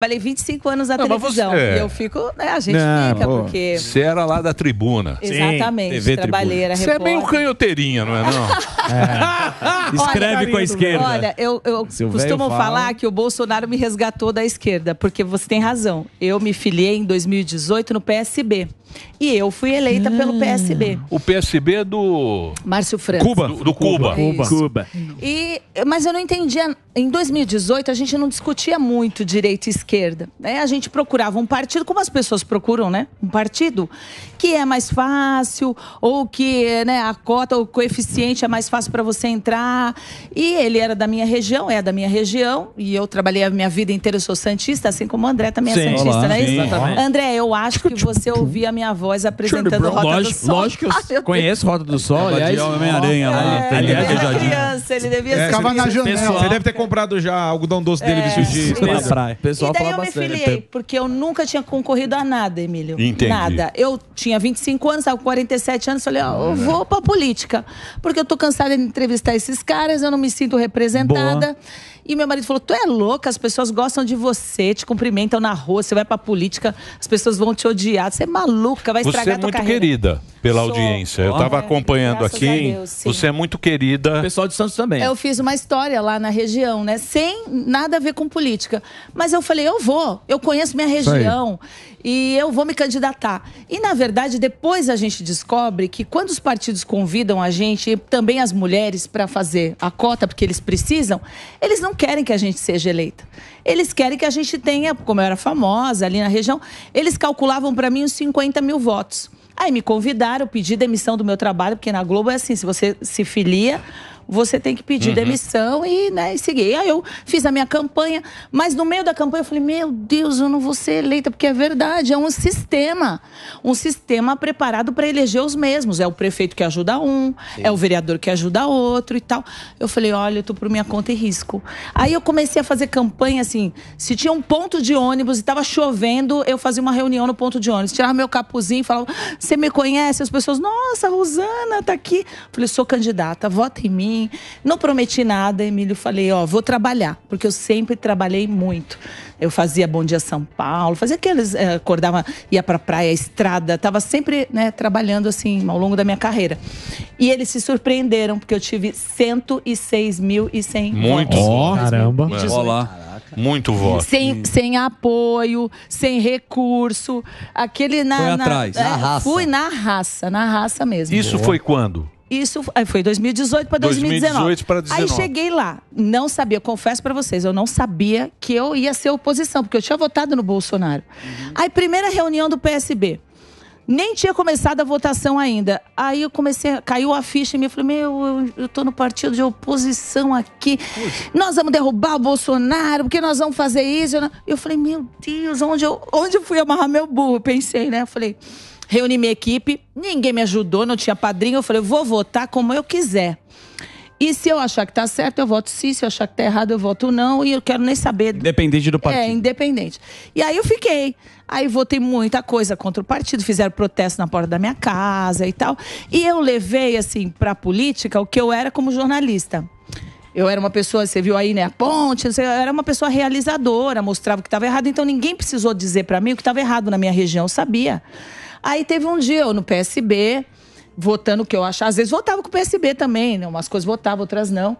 Falei 25 anos na não, televisão. Você... É. E eu fico, né? A gente não, fica, pô, porque. Você era lá da tribuna. Exatamente. Sim, Você é meio canhoteirinha, não é não? é. Escreve olha, com a esquerda. Olha, eu, eu costumo fala... falar que o Bolsonaro me resgatou da esquerda, porque você tem razão. Eu me filiei em 2018 no PSB. E eu fui eleita ah. pelo hum. PSB. O PSB é do. Márcio França. Cuba. Do, do Cuba. Cuba. Cuba. E, mas eu não entendia. Em 2018, a gente não discutia muito direito e esquerda esquerda. É, a gente procurava um partido, como as pessoas procuram, né? Um partido que é mais fácil, ou que né, a cota, o coeficiente é mais fácil para você entrar. E ele era da minha região, é da minha região, e eu trabalhei a minha vida inteira, eu sou Santista, assim como o André também é Santista, olá, não é sim, isso? André, eu acho que você ouvia a minha voz apresentando Rota Roda lógico, do Sol. Lógico que eu ah, conheço Roda do Sol, é, aliás. Homem-Aranha lá. É, ele é era criança, ele devia é, ser. Ficava na janela. Pessoal, você deve ter comprado já algodão doce dele é, vestido de praia. Pessoal daí eu bastante. me filiei, então- porque eu nunca tinha concorrido a nada, Emílio. Entendi. Nada. Eu tinha 25 anos, estava com 47 anos, falei, ó, eu uhum. vou pra política. Porque eu tô cansada de entrevistar esses caras, eu não me sinto representada. Boa. E meu marido falou: Tu é louca, as pessoas gostam de você, te cumprimentam na rua, você vai pra política, as pessoas vão te odiar, você é maluca, vai estragar você é tua carreira. Você é muito querida pela audiência. Eu estava é, acompanhando aqui. Deus, você é muito querida. O pessoal de Santos também. Eu fiz uma história lá na região, né? Sem nada a ver com política. Mas eu falei, eu vou, eu conheço minha região e eu vou me candidatar. E, na verdade, depois a gente descobre que quando os partidos convidam a gente e também as mulheres para fazer a cota, porque eles precisam, eles não querem que a gente seja eleita. Eles querem que a gente tenha, como eu era famosa ali na região, eles calculavam para mim uns 50 mil votos. Aí me convidaram, pedi demissão do meu trabalho, porque na Globo é assim, se você se filia você tem que pedir uhum. demissão e, né, e seguir. Aí eu fiz a minha campanha, mas no meio da campanha eu falei, meu Deus, eu não vou ser eleita, porque é verdade, é um sistema. Um sistema preparado para eleger os mesmos. É o prefeito que ajuda um, Sim. é o vereador que ajuda outro e tal. Eu falei, olha, eu tô por minha conta e risco. Aí eu comecei a fazer campanha assim, se tinha um ponto de ônibus e tava chovendo, eu fazia uma reunião no ponto de ônibus, tirava meu capuzinho e falava: "Você me conhece?" As pessoas: "Nossa, Rosana tá aqui". Eu falei: "Sou candidata, vota em mim". Não prometi nada, Emílio. Falei, ó, vou trabalhar, porque eu sempre trabalhei muito. Eu fazia Bom Dia São Paulo, fazia aqueles. É, acordava, ia pra praia, estrada, tava sempre né, trabalhando assim ao longo da minha carreira. E eles se surpreenderam, porque eu tive 106.100 Muito. votos. caramba. Olá. Muito voto. Sem, sem apoio, sem recurso. Aquele na. Foi atrás. Eh, na raça. Fui na raça, na raça mesmo. Isso foi quando? Isso foi 2018 para 2019. 2018 para 2019. Aí cheguei lá, não sabia, confesso para vocês, eu não sabia que eu ia ser oposição, porque eu tinha votado no Bolsonaro. Uhum. Aí, primeira reunião do PSB. Nem tinha começado a votação ainda. Aí eu comecei, caiu a ficha em mim. Eu falei, meu, eu, estou no partido de oposição aqui. Nós vamos derrubar o Bolsonaro, porque nós vamos fazer isso. Eu falei, meu Deus, onde eu, onde eu fui amarrar meu burro? Pensei, né? Eu falei, reuni minha equipe, ninguém me ajudou, não tinha padrinho. Eu falei, vou votar como eu quiser. E se eu achar que tá certo, eu voto sim. Se eu achar que tá errado, eu voto não. E eu quero nem saber. Independente do partido. É, independente. E aí eu fiquei. Aí votei muita coisa contra o partido, fizeram protesto na porta da minha casa e tal. E eu levei, assim, pra política o que eu era como jornalista. Eu era uma pessoa, você viu aí, né? A ponte, eu era uma pessoa realizadora, mostrava o que estava errado. Então ninguém precisou dizer para mim o que estava errado na minha região, eu sabia. Aí teve um dia eu no PSB, votando o que eu achava. Às vezes votava com o PSB também, né? Umas coisas votava, outras não.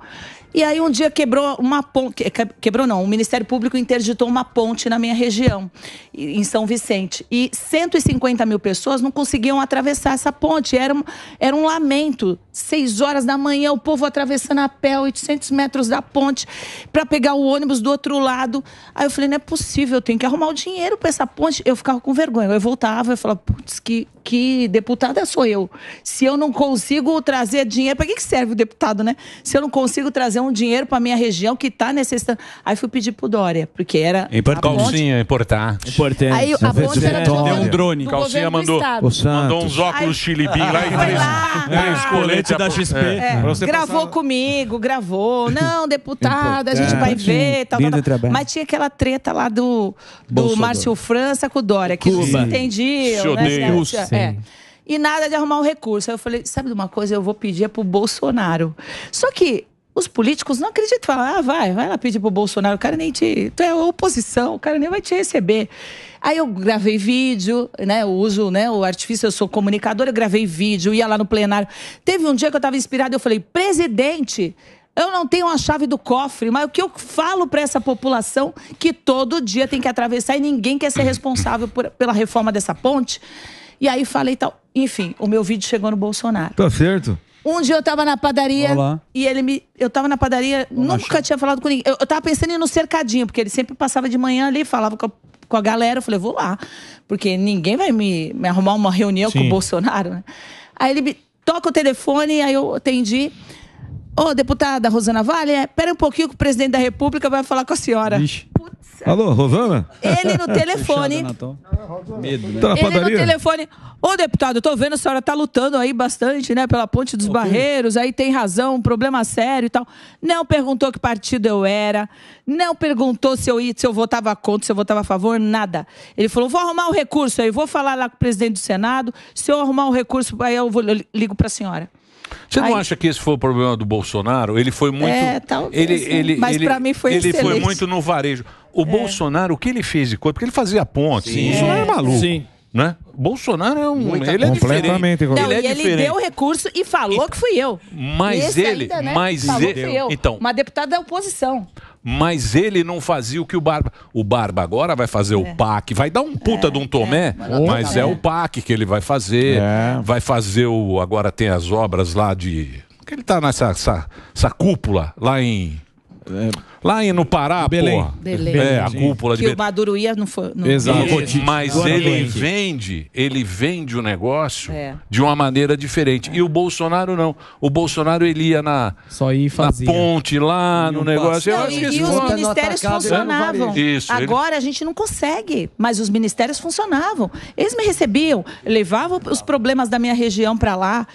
E aí um dia quebrou uma ponte, quebrou não, o Ministério Público interditou uma ponte na minha região, em São Vicente. E 150 mil pessoas não conseguiam atravessar essa ponte, era um, era um lamento. Seis horas da manhã, o povo atravessando a pé, 800 metros da ponte, para pegar o ônibus do outro lado. Aí eu falei, não é possível, eu tenho que arrumar o dinheiro para essa ponte. Eu ficava com vergonha, eu voltava, eu falava, putz, que, que deputada sou eu? Se eu não consigo trazer dinheiro, para que, que serve o deputado, né? Se eu não consigo trazer trazer um dinheiro para minha região que está necessitando. Aí fui pedir pro Dória, porque era. É Import... Calcinha, é importar. Importante. Aí a ponte era do, Deu um drone. Do calcinha mandou, mandou uns óculos chilibim lá e três, lá. três coletes da XP. É. É. Gravou passar... comigo, gravou. Não, deputado, a gente vai ver. Tal, tal, tal. Mas tinha aquela treta lá do, do Márcio França com o Dória, que Cuba. não se entendiam. Né, assim, é. e nada de arrumar o um recurso. Aí eu falei, sabe de uma coisa? Eu vou pedir é pro Bolsonaro. Só que os políticos não acreditam, falam, ah, vai, vai lá pedir pro Bolsonaro, o cara nem te. Tu é oposição, o cara nem vai te receber. Aí eu gravei vídeo, né? Eu uso né, o artifício, eu sou comunicadora, eu gravei vídeo, ia lá no plenário. Teve um dia que eu estava inspirada, eu falei, presidente, eu não tenho a chave do cofre, mas o que eu falo para essa população que todo dia tem que atravessar e ninguém quer ser responsável por, pela reforma dessa ponte? E aí falei tal. Enfim, o meu vídeo chegou no Bolsonaro. Tá certo. Um dia eu tava na padaria Olá. e ele me. Eu tava na padaria, Olá, nunca acho. tinha falado com ninguém. Eu, eu tava pensando em ir no cercadinho, porque ele sempre passava de manhã ali, falava com a, com a galera. Eu falei, vou lá, porque ninguém vai me, me arrumar uma reunião Sim. com o Bolsonaro, né? Aí ele me toca o telefone, aí eu atendi. Ô, oh, deputada Rosana Vale, espera é, pera um pouquinho que o presidente da República vai falar com a senhora. Vixe. Alô, Rosana? Ele no telefone. Medo, né? Tá ele no telefone. Ô, deputado, eu tô vendo a senhora tá lutando aí bastante, né, pela Ponte dos okay. Barreiros, aí tem razão, um problema sério e tal. Não perguntou que partido eu era, não perguntou se eu ia, se eu votava contra, se eu votava a favor, nada. Ele falou: vou arrumar o um recurso aí, vou falar lá com o presidente do Senado, se eu arrumar o um recurso, aí eu, vou, eu ligo pra senhora. Você não Aí- acha que esse foi o problema do Bolsonaro? Ele foi muito. É, talvez, Ele, né? ele, Mas ele, pra mim foi Ele foi muito no varejo. O é. Bolsonaro, o que ele fez de coisa? Porque ele fazia ponte. Isso não é maluco. Sim. Né? Bolsonaro é um. ele é Completamente diferente. Não, Ele é e ele deu o recurso e falou que fui eu. Mas Esse ele- ainda, né, mas falou que ele- fui eu. então. Uma deputada da oposição mas ele não fazia o que o Barba. O Barba agora vai fazer o é. PAC, vai dar um puta é, de um tomé, é. mas é o PAC que ele vai fazer. Vai fazer o. Agora tem as obras lá de. Ele tá nessa essa, essa cúpula lá em é... Lá no Pará, Belém. porra. Belém. É, a cúpula de que Belém. o Maduro ia não foi... Não... Exato. mas não, ele não. vende, ele vende o negócio é. de uma maneira diferente. E o Bolsonaro não. O Bolsonaro, ele ia na, Só ia na ponte lá, no negócio. Eu acho que e os é ministérios né? funcionavam. Isso, Agora ele... a gente não consegue, mas os ministérios funcionavam. Eles me recebiam, levavam os problemas da minha região para lá.